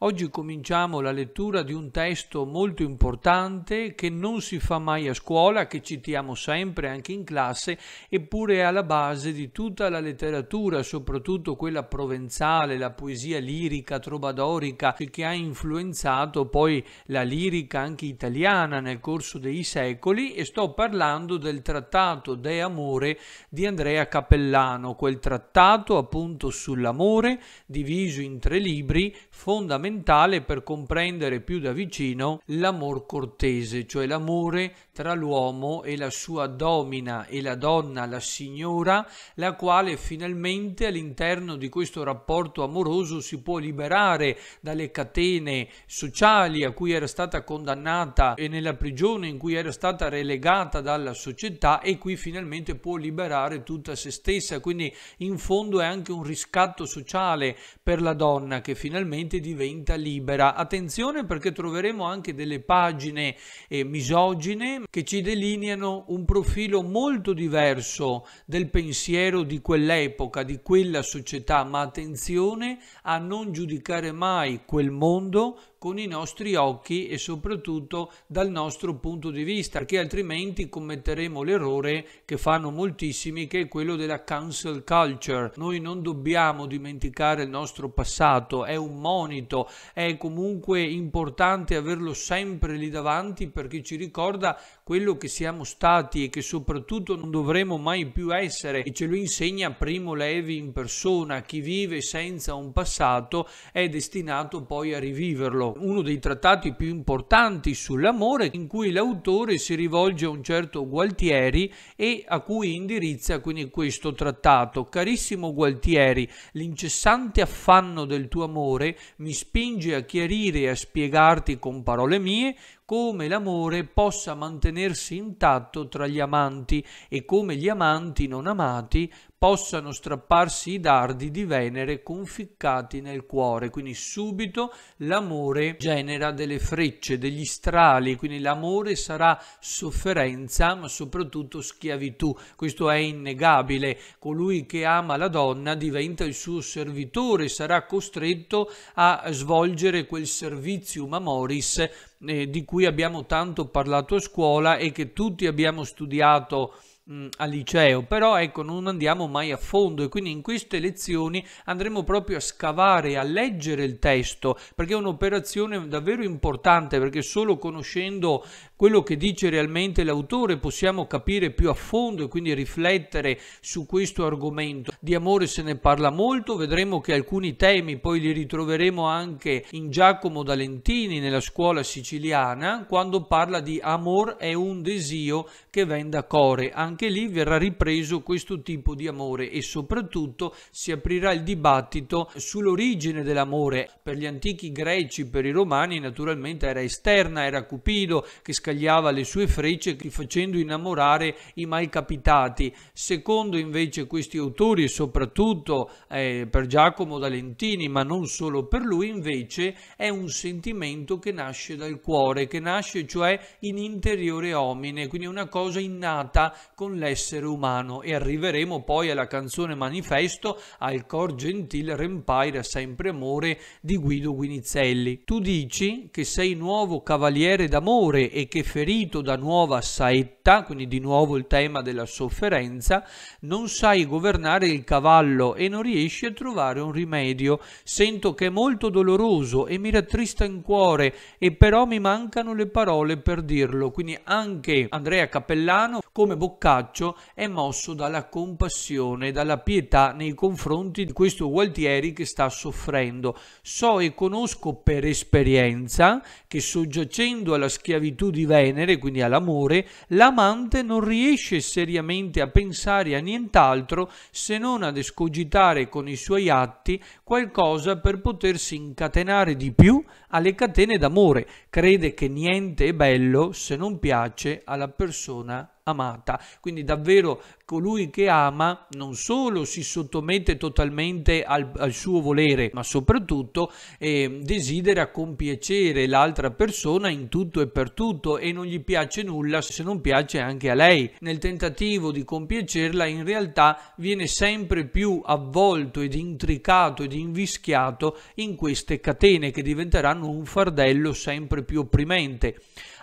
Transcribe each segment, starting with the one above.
Oggi cominciamo la lettura di un testo molto importante che non si fa mai a scuola, che citiamo sempre anche in classe, eppure è alla base di tutta la letteratura, soprattutto quella provenzale, la poesia lirica, trovadorica, che ha influenzato poi la lirica anche italiana nel corso dei secoli e sto parlando del trattato De Amore di Andrea Cappellano, quel trattato appunto sull'amore diviso in tre libri fondamentali fondamentale per comprendere più da vicino l'amor cortese, cioè l'amore tra l'uomo e la sua domina e la donna, la signora, la quale finalmente all'interno di questo rapporto amoroso si può liberare dalle catene sociali a cui era stata condannata e nella prigione in cui era stata relegata dalla società e qui finalmente può liberare tutta se stessa. Quindi in fondo è anche un riscatto sociale per la donna che finalmente diventa libera. Attenzione perché troveremo anche delle pagine eh, misogine che ci delineano un profilo molto diverso del pensiero di quell'epoca, di quella società, ma attenzione a non giudicare mai quel mondo con i nostri occhi e soprattutto dal nostro punto di vista, perché altrimenti commetteremo l'errore che fanno moltissimi, che è quello della cancel culture. Noi non dobbiamo dimenticare il nostro passato, è un monito, è comunque importante averlo sempre lì davanti perché ci ricorda quello che siamo stati e che soprattutto non dovremo mai più essere e ce lo insegna Primo Levi in persona, chi vive senza un passato è destinato poi a riviverlo Paolo, uno dei trattati più importanti sull'amore, in cui l'autore si rivolge a un certo Gualtieri e a cui indirizza quindi questo trattato. Carissimo Gualtieri, l'incessante affanno del tuo amore mi spinge a chiarire e a spiegarti con parole mie come l'amore possa mantenersi intatto tra gli amanti e come gli amanti non amati possano strapparsi i dardi di Venere conficcati nel cuore. Quindi subito l'amore genera delle frecce, degli strali, quindi l'amore sarà sofferenza ma soprattutto schiavitù. Questo è innegabile. Colui che ama la donna diventa il suo servitore, sarà costretto a svolgere quel servizium amoris eh, di cui abbiamo tanto parlato a scuola e che tutti abbiamo studiato mh, al liceo, però ecco non andiamo mai a fondo e quindi in queste lezioni andremo proprio a scavare, a leggere il testo, perché è un'operazione davvero importante perché solo conoscendo quello che dice realmente l'autore, possiamo capire più a fondo e quindi riflettere su questo argomento. Di amore se ne parla molto, vedremo che alcuni temi poi li ritroveremo anche in Giacomo da Lentini nella scuola siciliana, quando parla di amor è un desio che venda core. Anche lì verrà ripreso questo tipo di amore e soprattutto si aprirà il dibattito sull'origine dell'amore. Per gli antichi greci, per i romani naturalmente era esterna, era Cupido che scagliava le sue frecce facendo innamorare i capitati. Secondo invece questi autori e soprattutto eh, per Giacomo D'Alentini, ma non solo per lui, invece è un sentimento che nasce dal cuore, che nasce cioè in interiore omine, quindi una cosa innata con l'essere umano e arriveremo poi alla canzone manifesto al cor gentil rempaira sempre amore di Guido Guinizelli. Tu dici che sei nuovo cavaliere d'amore e che anche ferito da nuova saetta, quindi di nuovo il tema della sofferenza, non sai governare il cavallo e non riesci a trovare un rimedio. Sento che è molto doloroso e mi rattrista in cuore e però mi mancano le parole per dirlo. Quindi anche Andrea Cappellano, come Boccaccio, è mosso dalla compassione, dalla pietà nei confronti di questo Gualtieri che sta soffrendo. So e conosco per esperienza che soggiacendo alla schiavitù di Venere, quindi all'amore, l'amante non riesce seriamente a pensare a nient'altro se non ad escogitare con i suoi atti qualcosa per potersi incatenare di più alle catene d'amore. Crede che niente è bello se non piace alla persona amata. Quindi davvero colui che ama non solo si sottomette totalmente al, al suo volere, ma soprattutto eh, desidera compiacere l'altra persona in tutto e per tutto e non gli piace nulla se non piace anche a lei. Nel tentativo di compiacerla in realtà viene sempre più avvolto ed intricato ed invischiato in queste catene che diventeranno un fardello sempre più opprimente.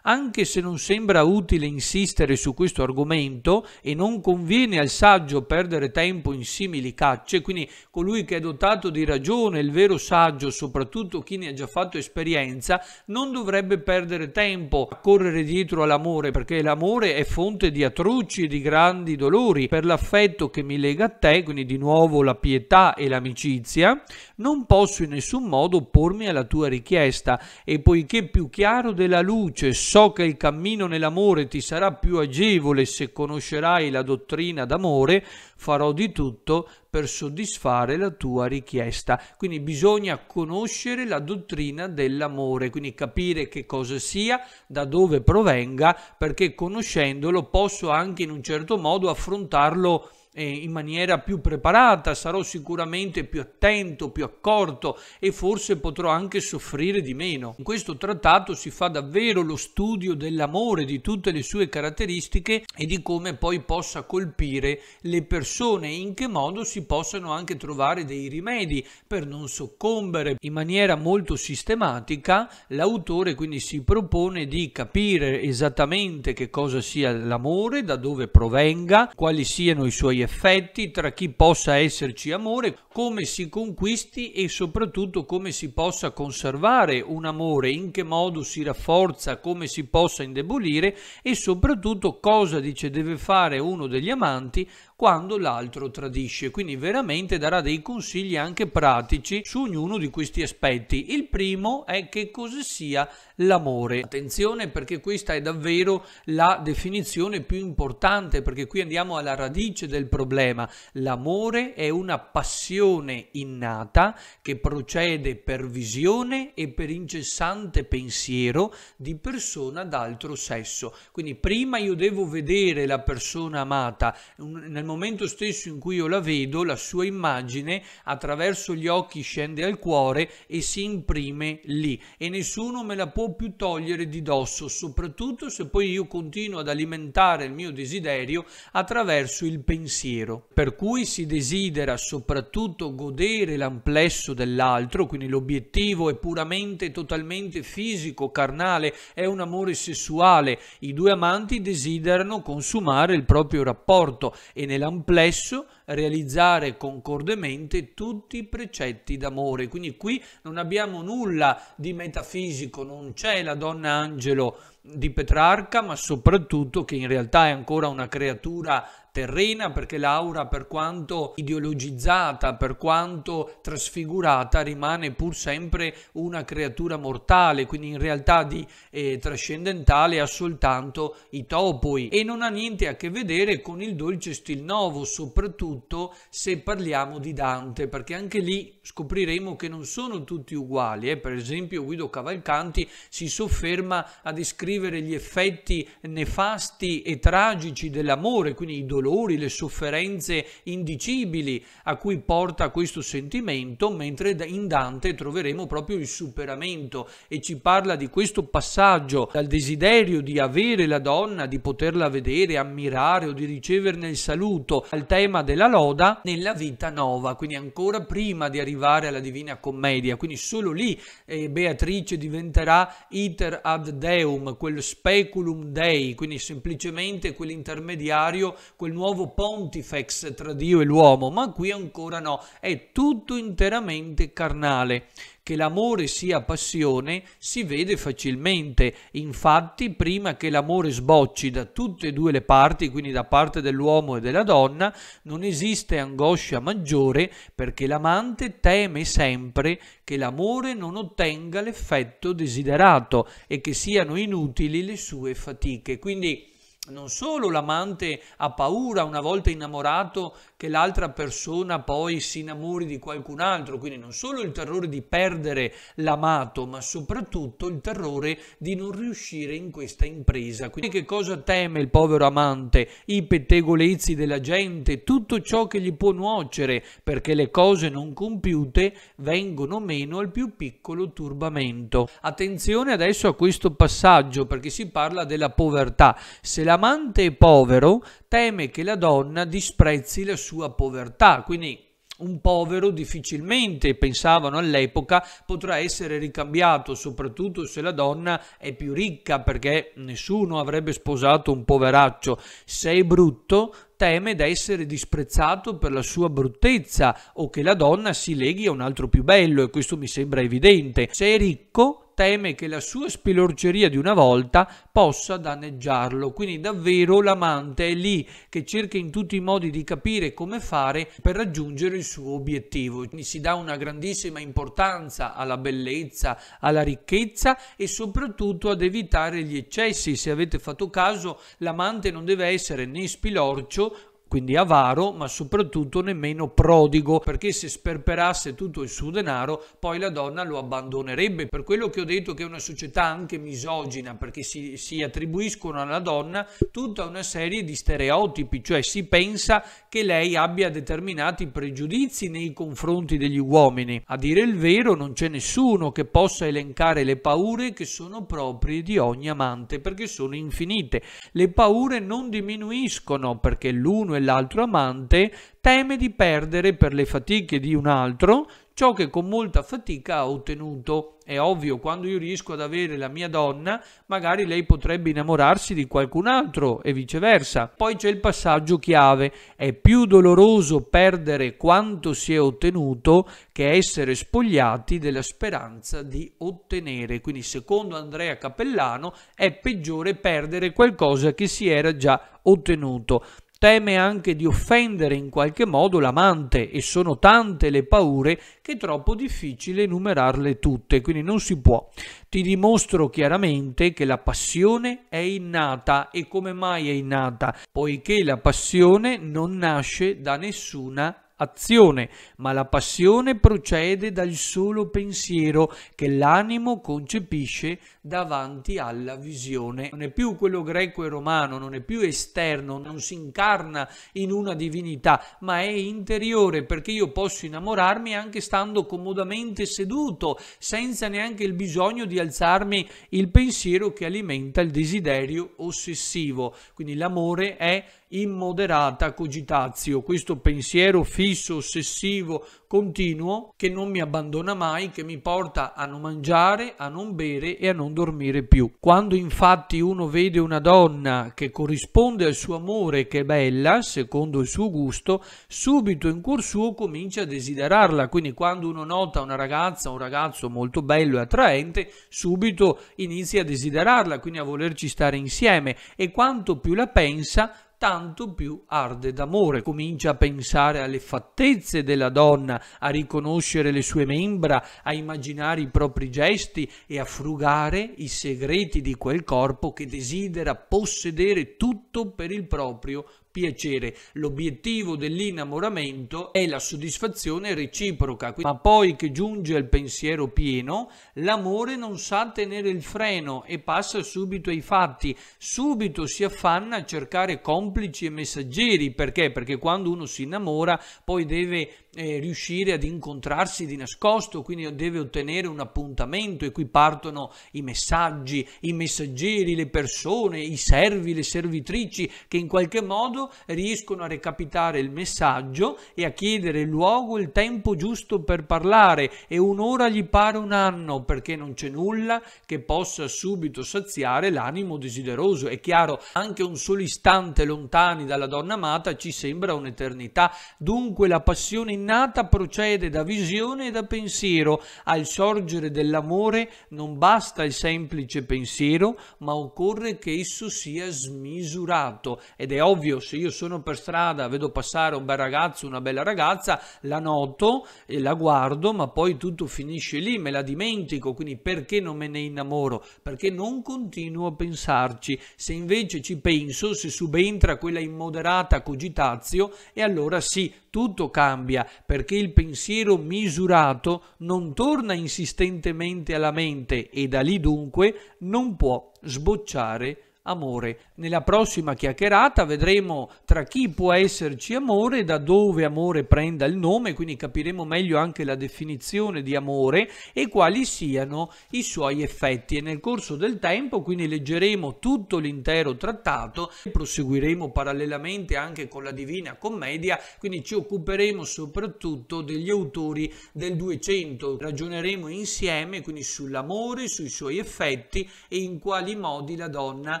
Anche se non sembra utile insistere su questo argomento e non conviene al saggio perdere tempo in simili cacce, quindi colui che è dotato di ragione, il vero saggio, soprattutto chi ne ha già fatto esperienza, non dovrebbe perdere tempo a correre dietro all'amore, perché l'amore è fonte di atroci e di grandi dolori. Per l'affetto che mi lega a te, quindi di nuovo la pietà e l'amicizia, non posso in nessun modo oppormi alla tua richiesta e poiché più chiaro della luce So che il cammino nell'amore ti sarà più agevole se conoscerai la dottrina d'amore, farò di tutto per soddisfare la tua richiesta. Quindi bisogna conoscere la dottrina dell'amore, quindi capire che cosa sia, da dove provenga, perché conoscendolo posso anche in un certo modo affrontarlo eh, in maniera più preparata, sarò sicuramente più attento, più accorto e forse potrò anche soffrire di meno. In questo trattato si fa davvero lo studio dell'amore, di tutte le sue caratteristiche e di come poi possa colpire le persone e in che modo si possano anche trovare dei rimedi per non soccombere in maniera molto sistematica. L'autore quindi si propone di capire esattamente che cosa sia l'amore, da dove provenga, quali siano i suoi effetti, tra chi possa esserci amore, come si conquisti e soprattutto come si possa conservare un amore, in che modo si rafforza, come si possa indebolire e soprattutto cosa dice deve fare uno degli amanti quando l'altro tradisce. Quindi veramente darà dei consigli anche pratici su ognuno di questi aspetti. Il primo è che cosa sia l'amore. Attenzione perché questa è davvero la definizione più importante perché qui andiamo alla radice del problema. L'amore è una passione innata che procede per visione e per incessante pensiero di persona d'altro sesso. Quindi prima io devo vedere la persona amata nel momento momento stesso in cui io la vedo, la sua immagine attraverso gli occhi scende al cuore e si imprime lì e nessuno me la può più togliere di dosso, soprattutto se poi io continuo ad alimentare il mio desiderio attraverso il pensiero. Per cui si desidera soprattutto godere l'amplesso dell'altro, quindi l'obiettivo è puramente totalmente fisico, carnale, è un amore sessuale. I due amanti desiderano consumare il proprio rapporto e nella l'amplesso realizzare concordemente tutti i precetti d'amore. Quindi qui non abbiamo nulla di metafisico, non c'è la donna angelo di Petrarca, ma soprattutto che in realtà è ancora una creatura terrena, perché Laura, per quanto ideologizzata, per quanto trasfigurata, rimane pur sempre una creatura mortale, quindi in realtà di eh, trascendentale ha soltanto i topoi e non ha niente a che vedere con il dolce stil novo, soprattutto se parliamo di Dante, perché anche lì scopriremo che non sono tutti uguali. Eh? Per esempio Guido Cavalcanti si sofferma a descrivere gli effetti nefasti e tragici dell'amore, quindi i dolori, le sofferenze indicibili a cui porta questo sentimento, mentre in Dante troveremo proprio il superamento e ci parla di questo passaggio dal desiderio di avere la donna, di poterla vedere, ammirare o di riceverne il saluto al tema della loda nella vita nuova, quindi ancora prima di arrivare arrivare alla Divina Commedia, quindi solo lì eh, Beatrice diventerà iter ad deum, quel speculum dei, quindi semplicemente quell'intermediario, quel nuovo pontifex tra Dio e l'uomo, ma qui ancora no, è tutto interamente carnale. Che l'amore sia passione si vede facilmente, infatti prima che l'amore sbocci da tutte e due le parti, quindi da parte dell'uomo e della donna, non esiste angoscia maggiore perché l'amante teme sempre che l'amore non ottenga l'effetto desiderato e che siano inutili le sue fatiche. Quindi non solo l'amante ha paura una volta innamorato che l'altra persona poi si innamori di qualcun altro, quindi non solo il terrore di perdere l'amato, ma soprattutto il terrore di non riuscire in questa impresa. Quindi che cosa teme il povero amante? I pettegolezzi della gente, tutto ciò che gli può nuocere, perché le cose non compiute vengono meno al più piccolo turbamento. Attenzione adesso a questo passaggio, perché si parla della povertà. Se l'amante è povero, teme che la donna disprezzi la sua sua povertà, quindi un povero difficilmente, pensavano all'epoca, potrà essere ricambiato, soprattutto se la donna è più ricca, perché nessuno avrebbe sposato un poveraccio. Se è brutto, teme essere disprezzato per la sua bruttezza o che la donna si leghi a un altro più bello, e questo mi sembra evidente. Se è ricco, teme che la sua spilorgeria di una volta possa danneggiarlo. Quindi davvero l'amante è lì che cerca in tutti i modi di capire come fare per raggiungere il suo obiettivo. Quindi si dà una grandissima importanza alla bellezza, alla ricchezza e soprattutto ad evitare gli eccessi. Se avete fatto caso, l'amante non deve essere né spilorcio quindi avaro, ma soprattutto nemmeno prodigo, perché se sperperasse tutto il suo denaro, poi la donna lo abbandonerebbe. Per quello che ho detto che è una società anche misogina, perché si, si attribuiscono alla donna tutta una serie di stereotipi, cioè si pensa che lei abbia determinati pregiudizi nei confronti degli uomini. A dire il vero, non c'è nessuno che possa elencare le paure che sono proprie di ogni amante, perché sono infinite. Le paure non diminuiscono perché l'uno e l'altro amante teme di perdere per le fatiche di un altro ciò che con molta fatica ha ottenuto. È ovvio, quando io riesco ad avere la mia donna, magari lei potrebbe innamorarsi di qualcun altro e viceversa. Poi c'è il passaggio chiave. È più doloroso perdere quanto si è ottenuto che essere spogliati della speranza di ottenere. Quindi, secondo Andrea Cappellano, è peggiore perdere qualcosa che si era già ottenuto teme anche di offendere in qualche modo l'amante e sono tante le paure che è troppo difficile enumerarle tutte, quindi non si può. Ti dimostro chiaramente che la passione è innata e come mai è innata? Poiché la passione non nasce da nessuna azione, ma la passione procede dal solo pensiero che l'animo concepisce davanti alla visione. Non è più quello greco e romano, non è più esterno, non si incarna in una divinità, ma è interiore perché io posso innamorarmi anche stando comodamente seduto, senza neanche il bisogno di alzarmi il pensiero che alimenta il desiderio ossessivo. Quindi l'amore è immoderata cogitatio, questo pensiero fisso, ossessivo, continuo che non mi abbandona mai, che mi porta a non mangiare, a non bere e a non dormire più. Quando infatti uno vede una donna che corrisponde al suo amore, che è bella, secondo il suo gusto, subito in cuor suo comincia a desiderarla. Quindi quando uno nota una ragazza, un ragazzo molto bello e attraente, subito inizia a desiderarla, quindi a volerci stare insieme e quanto più la pensa, tanto più arde d'amore. Comincia a pensare alle fattezze della donna, a riconoscere le sue membra, a immaginare i propri gesti e a frugare i segreti di quel corpo che desidera possedere tutto per il proprio piacere. L'obiettivo dell'innamoramento è la soddisfazione reciproca, ma poi che giunge al pensiero pieno, l'amore non sa tenere il freno e passa subito ai fatti, subito si affanna a cercare complici e messaggeri, perché? Perché quando uno si innamora poi deve eh, riuscire ad incontrarsi di nascosto, quindi deve ottenere un appuntamento e qui partono i messaggi, i messaggeri, le persone, i servi, le servitrici che in qualche modo riescono a recapitare il messaggio e a chiedere il luogo, il tempo giusto per parlare e un'ora gli pare un anno perché non c'è nulla che possa subito saziare l'animo desideroso. È chiaro, anche un solo istante lontani dalla donna amata ci sembra un'eternità. Dunque la passione in innata procede da visione e da pensiero. Al sorgere dell'amore non basta il semplice pensiero, ma occorre che esso sia smisurato. Ed è ovvio, se io sono per strada, vedo passare un bel ragazzo, una bella ragazza, la noto e la guardo, ma poi tutto finisce lì, me la dimentico. Quindi perché non me ne innamoro? Perché non continuo a pensarci. Se invece ci penso, se subentra quella immoderata cogitazio, e allora sì, tutto cambia perché il pensiero misurato non torna insistentemente alla mente e da lì dunque non può sbocciare amore. Nella prossima chiacchierata vedremo tra chi può esserci amore, da dove amore prenda il nome, quindi capiremo meglio anche la definizione di amore e quali siano i suoi effetti. E nel corso del tempo quindi leggeremo tutto l'intero trattato e proseguiremo parallelamente anche con la Divina Commedia, quindi ci occuperemo soprattutto degli autori del 200. Ragioneremo insieme quindi sull'amore, sui suoi effetti e in quali modi la donna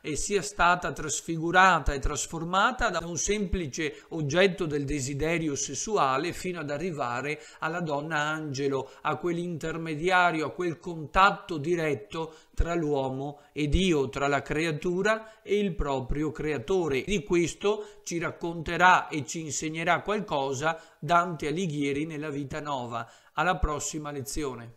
e sia stata trasfigurata e trasformata da un semplice oggetto del desiderio sessuale fino ad arrivare alla donna angelo, a quell'intermediario, a quel contatto diretto tra l'uomo e Dio, tra la creatura e il proprio creatore. Di questo ci racconterà e ci insegnerà qualcosa Dante Alighieri nella Vita Nova. Alla prossima lezione.